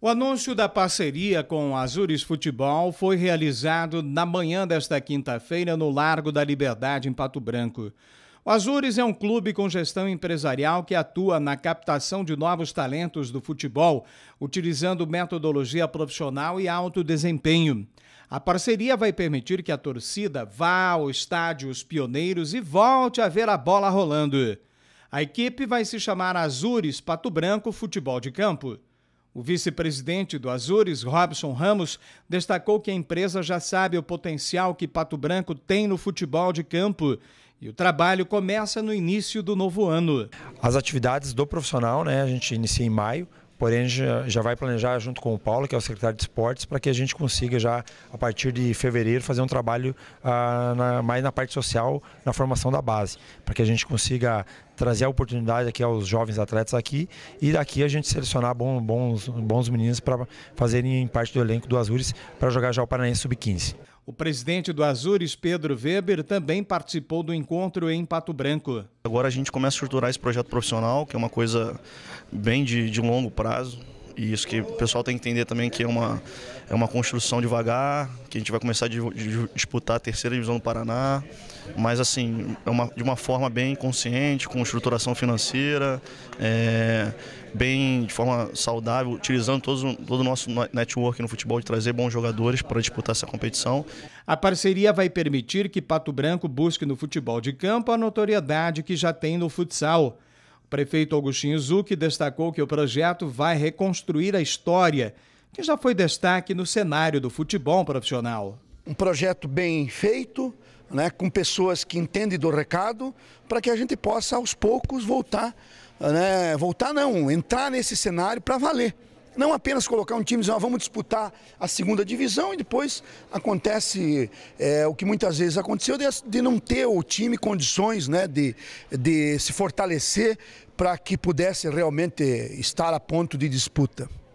O anúncio da parceria com o Azures Futebol foi realizado na manhã desta quinta-feira no Largo da Liberdade, em Pato Branco. O Azures é um clube com gestão empresarial que atua na captação de novos talentos do futebol, utilizando metodologia profissional e alto desempenho. A parceria vai permitir que a torcida vá ao estádio Os Pioneiros e volte a ver a bola rolando. A equipe vai se chamar Azures Pato Branco Futebol de Campo. O vice-presidente do Azures, Robson Ramos, destacou que a empresa já sabe o potencial que Pato Branco tem no futebol de campo e o trabalho começa no início do novo ano. As atividades do profissional, né, a gente inicia em maio, Porém, já, já vai planejar junto com o Paulo, que é o secretário de esportes, para que a gente consiga já, a partir de fevereiro, fazer um trabalho ah, na, mais na parte social, na formação da base, para que a gente consiga trazer a oportunidade aqui aos jovens atletas aqui e daqui a gente selecionar bons, bons, bons meninos para fazerem parte do elenco do Azures para jogar já o Paranaense Sub-15. O presidente do Azures, Pedro Weber, também participou do encontro em Pato Branco. Agora a gente começa a estruturar esse projeto profissional, que é uma coisa bem de, de longo prazo. E isso que o pessoal tem que entender também que é uma, é uma construção devagar, que a gente vai começar a disputar a terceira divisão do Paraná, mas assim, é uma, de uma forma bem consciente, com estruturação financeira, é, bem de forma saudável, utilizando todo, todo o nosso network no futebol de trazer bons jogadores para disputar essa competição. A parceria vai permitir que Pato Branco busque no futebol de campo a notoriedade que já tem no futsal. Prefeito Augustinho Zucchi destacou que o projeto vai reconstruir a história, que já foi destaque no cenário do futebol profissional. Um projeto bem feito, né, com pessoas que entendem do recado, para que a gente possa aos poucos voltar, né, voltar não, entrar nesse cenário para valer não apenas colocar um time e dizer, vamos disputar a segunda divisão e depois acontece é, o que muitas vezes aconteceu de, de, não ter o time condições né, de, de se fortalecer para que pudesse realmente estar a ponto de disputa.